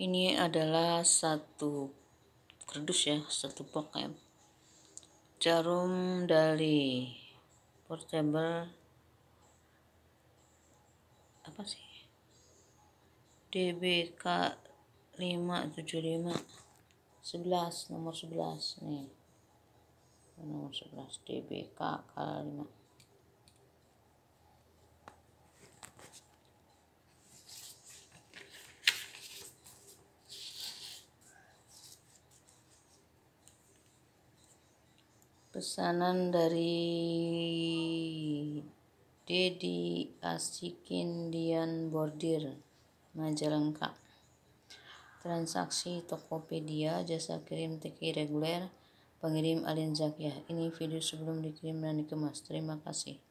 ini adalah satu kerdus ya satu box ya jarum dari portable apa sih DBK 575 11 nomor 11 nih nomor 11 DBK kali 5 pesanan dari Dedi Asikin Dian Bordir Majalengka transaksi Tokopedia jasa kirim TK reguler pengirim Alin Zakia ini video sebelum dikirim dan dikemas terima kasih